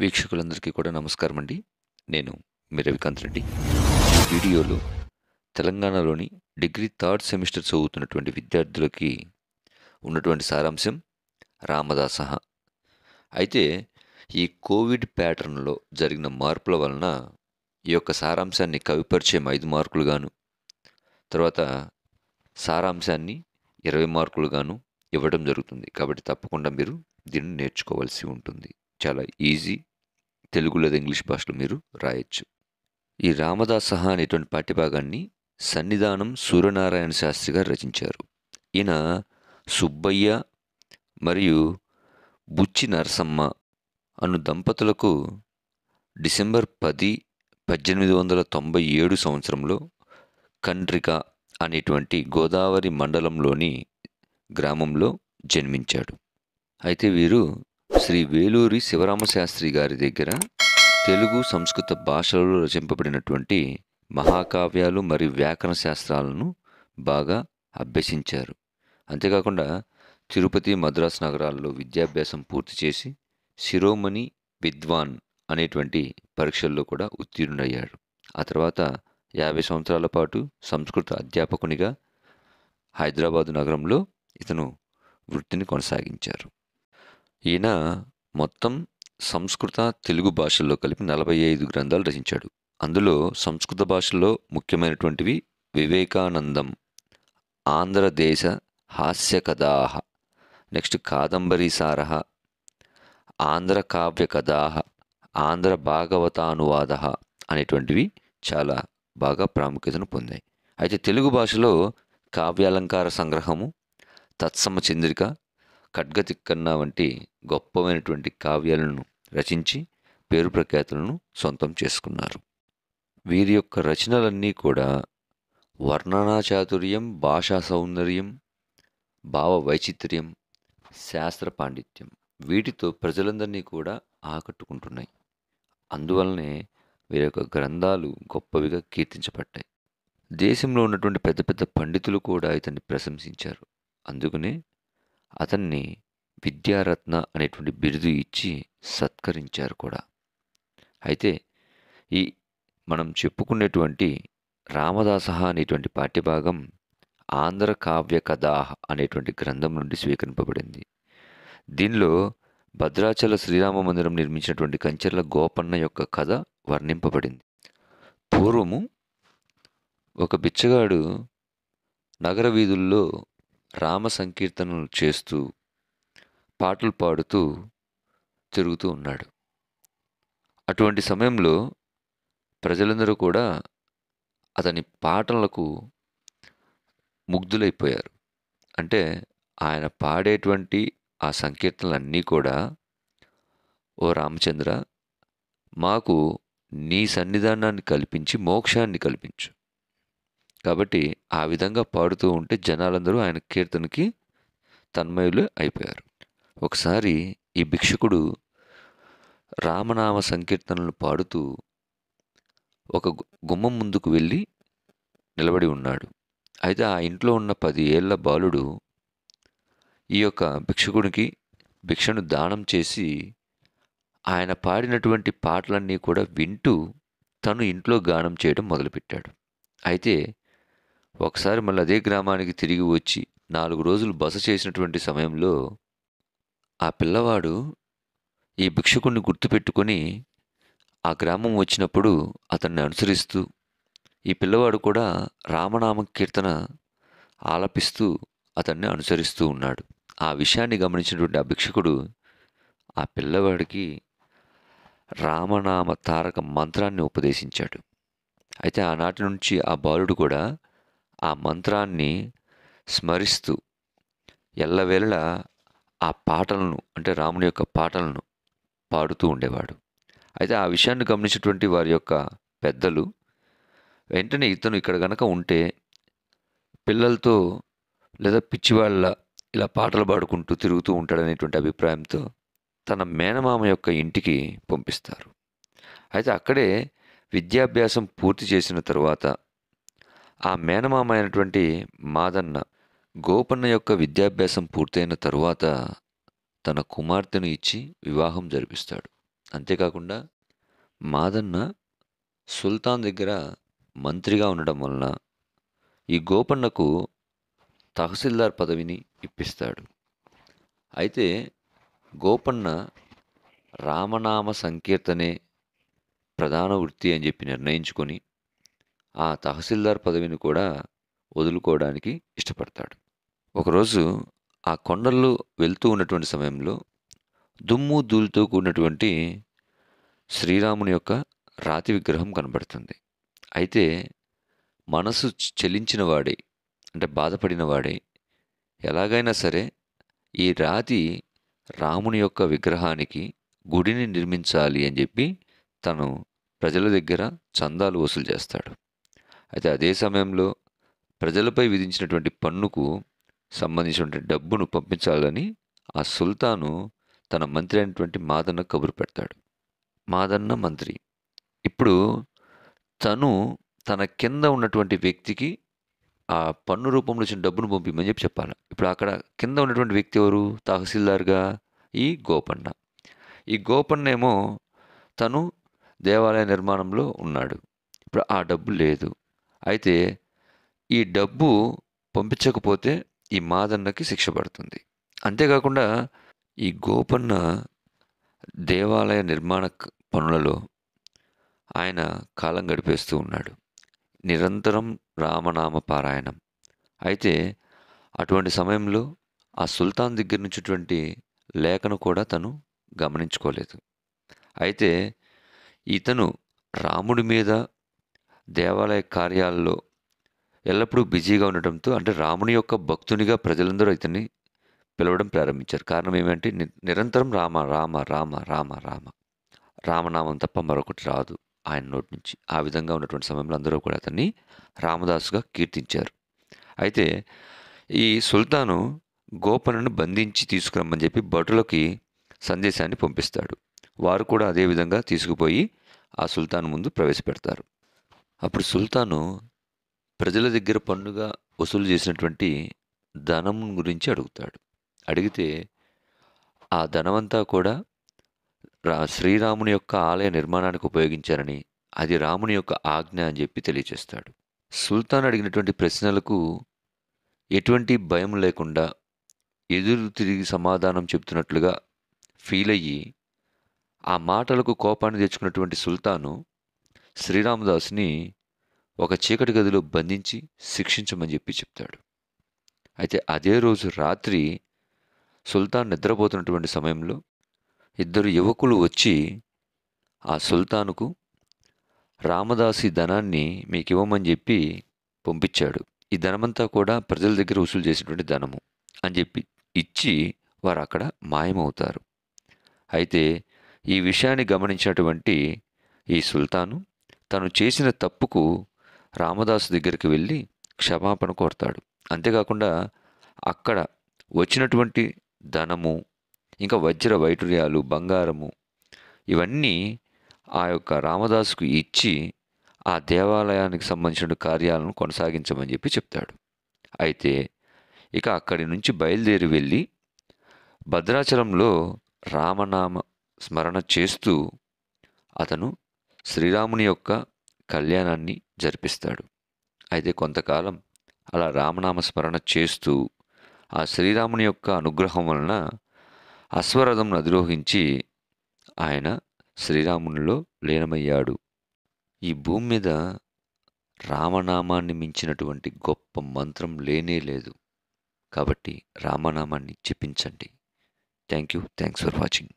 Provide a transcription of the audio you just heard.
వీక్షకులందరికీ కూడా నమస్కారం అండి నేను మీ రవికాంత్ రెడ్డి వీడియోలో తెలంగాణలోని డిగ్రీ థర్డ్ సెమిస్టర్ చదువుతున్నటువంటి విద్యార్థులకి ఉన్నటువంటి సారాంశం రామదాస అయితే ఈ కోవిడ్ ప్యాటర్న్లో జరిగిన మార్పుల వలన ఈ యొక్క సారాంశాన్ని కవిపరిచయం ఐదు మార్కులుగాను తర్వాత సారాంశాన్ని ఇరవై మార్కులుగాను ఇవ్వడం జరుగుతుంది కాబట్టి తప్పకుండా మీరు దీన్ని నేర్చుకోవాల్సి ఉంటుంది చాలా ఈజీ తెలుగు లేదా ఇంగ్లీష్ భాషలో మీరు రాయొచ్చు ఈ సహా అనేటువంటి పాఠ్యభాగాన్ని సన్నిధానం సూర్యనారాయణ శాస్త్రి గారు రచించారు ఈయన సుబ్బయ్య మరియు బుచ్చి నరసమ్మ అను దంపతులకు డిసెంబర్ పది పద్దెనిమిది వందల తొంభై ఏడు సంవత్సరంలో కండ్రిక అనేటువంటి గోదావరి మండలంలోని గ్రామంలో జన్మించాడు అయితే వీరు శ్రీ వేలూరి శివరామశాస్త్రి గారి దగ్గర తెలుగు సంస్కృత భాషలలో రచింపబడినటువంటి మహాకావ్యాలు మరియు వ్యాకరణ శాస్త్రాలను బాగా అభ్యసించారు అంతేకాకుండా తిరుపతి మద్రాసు నగరాల్లో విద్యాభ్యాసం పూర్తి చేసి శిరోమణి విద్వాన్ అనేటువంటి పరీక్షల్లో కూడా ఉత్తీర్ణుడయ్యాడు ఆ తర్వాత యాభై సంవత్సరాల పాటు సంస్కృత అధ్యాపకునిగా హైదరాబాదు నగరంలో ఇతను వృత్తిని కొనసాగించారు ఈయన మొత్తం సంస్కృత తెలుగు భాషల్లో కలిపి నలభై ఐదు గ్రంథాలు రచించాడు అందులో సంస్కృత భాషలో ముఖ్యమైనటువంటివి వివేకానందం ఆంధ్రదేశ హాస్య కథాహ నెక్స్ట్ సారహ ఆంధ్ర కావ్య కథాహ ఆంధ్ర భాగవతానువాద అనేటువంటివి చాలా బాగా ప్రాముఖ్యతను పొందాయి అయితే తెలుగు భాషలో కావ్యాలంకార సంగ్రహము తత్సమ చంద్రిక ఖడ్గతిక్కన్న వంటి గొప్పమైనటువంటి కావ్యాలను రచించి పేరు ప్రఖ్యాతులను సొంతం చేసుకున్నారు వీరి యొక్క రచనలన్నీ కూడా వర్ణనా చాతుర్యం భాషా సౌందర్యం భావ వైచిత్ర్యం శాస్త్ర పాండిత్యం వీటితో ప్రజలందరినీ కూడా ఆకట్టుకుంటున్నాయి అందువలనే వీరి యొక్క గ్రంథాలు గొప్పవిగా కీర్తించబడ్డాయి దేశంలో ఉన్నటువంటి పెద్ద పెద్ద పండితులు కూడా ఇతన్ని ప్రశంసించారు అందుకనే అతన్ని విద్యారత్న అనేటువంటి బిరుదు ఇచ్చి సత్కరించారు కూడా అయితే ఈ మనం చెప్పుకునేటువంటి రామదాస అనేటువంటి పాఠ్యభాగం ఆంధ్ర కావ్య కథాహ అనేటువంటి గ్రంథం నుండి స్వీకరింపబడింది దీనిలో భద్రాచల శ్రీరామ మందిరం నిర్మించినటువంటి కంచెర్ల గోపన్న యొక్క కథ వర్ణింపబడింది పూర్వము ఒక బిచ్చగాడు నగర వీధుల్లో రామ సంకీర్తనలు చేస్తూ పాటలు పాడుతూ తిరుగుతూ ఉన్నాడు అటువంటి సమయంలో ప్రజలందరూ కూడా అతని పాటలకు ముగ్ధులైపోయారు అంటే ఆయన పాడేటువంటి ఆ సంకీర్తనలన్నీ కూడా ఓ రామచంద్ర మాకు నీ సన్నిధానాన్ని కల్పించి మోక్షాన్ని కల్పించు కాబట్టి ఆ విధంగా పాడుతూ ఉంటే జనాలందరూ ఆయన కీర్తనకి తన్మయులు అయిపోయారు ఒకసారి ఈ భిక్షకుడు రామనామ సంకీర్తనలు పాడుతూ ఒక గుమ్మం ముందుకు వెళ్ళి నిలబడి ఉన్నాడు అయితే ఆ ఇంట్లో ఉన్న పది ఏళ్ల బాలుడు ఈ యొక్క భిక్షకుడికి భిక్షను దానం చేసి ఆయన పాడినటువంటి పాటలన్నీ కూడా వింటూ తను ఇంట్లో గానం చేయడం మొదలుపెట్టాడు అయితే ఒకసారి మళ్ళీ అదే గ్రామానికి తిరిగి వచ్చి నాలుగు రోజులు బస చేసినటువంటి సమయంలో ఆ పిల్లవాడు ఈ భిక్షకుణ్ణి గుర్తుపెట్టుకొని ఆ గ్రామం వచ్చినప్పుడు అతన్ని అనుసరిస్తూ ఈ పిల్లవాడు కూడా రామనామ కీర్తన ఆలపిస్తూ అతన్ని అనుసరిస్తూ ఉన్నాడు ఆ విషయాన్ని గమనించినటువంటి ఆ భిక్షకుడు ఆ పిల్లవాడికి రామనామ తారక మంత్రాన్ని ఉపదేశించాడు అయితే ఆనాటి నుంచి ఆ బాలుడు కూడా ఆ మంత్రాన్ని స్మరిస్తూ ఎల్లవేళ ఆ పాటలను అంటే రాముని యొక్క పాటలను పాడుతూ ఉండేవాడు అయితే ఆ విషయాన్ని గమనించినటువంటి వారి యొక్క పెద్దలు వెంటనే ఇతను ఇక్కడ గనక ఉంటే పిల్లలతో లేదా పిచ్చివాళ్ళ ఇలా పాటలు పాడుకుంటూ తిరుగుతూ ఉంటాడనేటువంటి అభిప్రాయంతో తన మేనమామ యొక్క ఇంటికి పంపిస్తారు అయితే అక్కడే విద్యాభ్యాసం పూర్తి చేసిన తర్వాత ఆ మేనమామ అయినటువంటి మాదన్న గోపన్న యొక్క విద్యాభ్యాసం పూర్తయిన తరువాత తన కుమార్తెను ఇచ్చి వివాహం జరిపిస్తాడు అంతేకాకుండా మాదన్న సుల్తాన్ దగ్గర మంత్రిగా ఉండడం వలన ఈ గోపన్నకు తహసీల్దార్ పదవిని ఇప్పిస్తాడు అయితే గోపన్న రామనామ సంకీర్తనే ప్రధాన వృత్తి అని చెప్పి నిర్ణయించుకొని ఆ తహసీల్దార్ పదవిని కూడా వదులుకోవడానికి ఇష్టపడతాడు ఒకరోజు ఆ కొండల్లో వెళ్తూ ఉన్నటువంటి సమయంలో దుమ్ము దూలుతో కూడినటువంటి శ్రీరాముని యొక్క రాతి విగ్రహం కనబడుతుంది అయితే మనసు చెలించిన వాడే అంటే బాధపడిన వాడే ఎలాగైనా సరే ఈ రాతి రాముని యొక్క విగ్రహానికి గుడిని నిర్మించాలి అని చెప్పి తను ప్రజల దగ్గర చందాలు వసూలు చేస్తాడు అయితే అదే సమయంలో ప్రజలపై విధించినటువంటి పన్నుకు సంబంధించినటువంటి డబ్బును పంపించాలని ఆ సుల్తాను తన మంత్రి అయినటువంటి మాదన్న కబురు పెడతాడు మాదన్న మంత్రి ఇప్పుడు తను తన కింద ఉన్నటువంటి వ్యక్తికి ఆ పన్ను రూపంలో వచ్చిన డబ్బును పంపిమని చెప్పి చెప్పాలి ఇప్పుడు అక్కడ కింద ఉన్నటువంటి వ్యక్తి ఎవరు తహసీల్దార్గా ఈ గోపన్న ఈ గోపన్న ఏమో తను దేవాలయ నిర్మాణంలో ఉన్నాడు ఇప్పుడు ఆ డబ్బు లేదు అయితే ఈ డబ్బు పంపించకపోతే ఈ మాదన్నకి శిక్ష పడుతుంది అంతేకాకుండా ఈ గోపన్న దేవాలయ నిర్మాణ పనులలో ఆయన కాలం గడిపేస్తూ ఉన్నాడు నిరంతరం రామనామ పారాయణం అయితే అటువంటి సమయంలో ఆ సుల్తాన్ దగ్గర నుంచిటువంటి లేఖను కూడా తను గమనించుకోలేదు అయితే ఇతను రాముడి మీద దేవాలయ కార్యాల్లో ఎల్లప్పుడూ బిజీగా ఉండటంతో అంటే రాముని యొక్క భక్తునిగా ప్రజలందరూ ఇతన్ని పిలవడం ప్రారంభించారు కారణం ఏమంటే నిరంతరం రామ రామ రామ రామ రామ రామనామం తప్ప మరొకటి రాదు ఆయన నోటి నుంచి ఆ విధంగా ఉన్నటువంటి సమయంలో అందరూ కూడా అతన్ని రామదాసుగా కీర్తించారు అయితే ఈ సుల్తాను గోపనను బంధించి తీసుకురమ్మని చెప్పి భటులకి సందేశాన్ని పంపిస్తాడు వారు కూడా అదేవిధంగా తీసుకుపోయి ఆ సుల్తాన్ ముందు ప్రవేశపెడతారు అప్పుడు సుల్తాను ప్రజల దగ్గర పన్నుగ వసూలు చేసినటువంటి ధనం గురించి అడుగుతాడు అడిగితే ఆ ధనమంతా కూడా రా శ్రీరాముని యొక్క ఆలయ నిర్మాణానికి ఉపయోగించారని అది రాముని యొక్క ఆజ్ఞ అని చెప్పి తెలియచేస్తాడు సుల్తాన్ అడిగినటువంటి ప్రశ్నలకు ఎటువంటి భయం లేకుండా ఎదురు తిరిగి సమాధానం చెబుతున్నట్లుగా ఫీల్ అయ్యి ఆ మాటలకు కోపాన్ని తెచ్చుకున్నటువంటి సుల్తాను శ్రీరామదాసుని ఒక చీకటి గదిలో బంధించి శిక్షించమని చెప్పి చెప్తాడు అయితే అదే రోజు రాత్రి సుల్తాన్ నిద్రపోతున్నటువంటి సమయంలో ఇద్దరు యువకులు వచ్చి ఆ సుల్తానుకు రామదాసి ధనాన్ని మీకు ఇవ్వమని చెప్పి పంపించాడు ఈ ధనమంతా కూడా ప్రజల దగ్గర వసూలు చేసినటువంటి ధనము అని చెప్పి ఇచ్చి వారు అక్కడ మాయమవుతారు అయితే ఈ విషయాన్ని గమనించినటువంటి ఈ సుల్తాను తను చేసిన తప్పుకు రామదాసు దగ్గరికి వెళ్ళి క్షమాపణ కోరతాడు అంతేకాకుండా అక్కడ వచ్చినటువంటి ధనము ఇంకా వజ్ర వైటూర్యాలు బంగారము ఇవన్నీ ఆ యొక్క రామదాసుకు ఇచ్చి ఆ దేవాలయానికి సంబంధించిన కార్యాలను కొనసాగించమని చెప్పి చెప్తాడు అయితే ఇక అక్కడి నుంచి బయలుదేరి వెళ్ళి భద్రాచలంలో రామనామ స్మరణ చేస్తూ అతను శ్రీరాముని యొక్క కళ్యాణాన్ని జరిపిస్తాడు అయితే కొంతకాలం అలా రామనామ స్మరణ చేస్తూ ఆ శ్రీరాముని యొక్క అనుగ్రహం వలన అశ్వరథం అధిరోహించి ఆయన శ్రీరామునిలో లీనమయ్యాడు ఈ భూమి మీద రామనామాన్ని మించినటువంటి గొప్ప మంత్రం లేనే లేదు కాబట్టి రామనామాన్ని చెప్పించండి thank you thanks for watching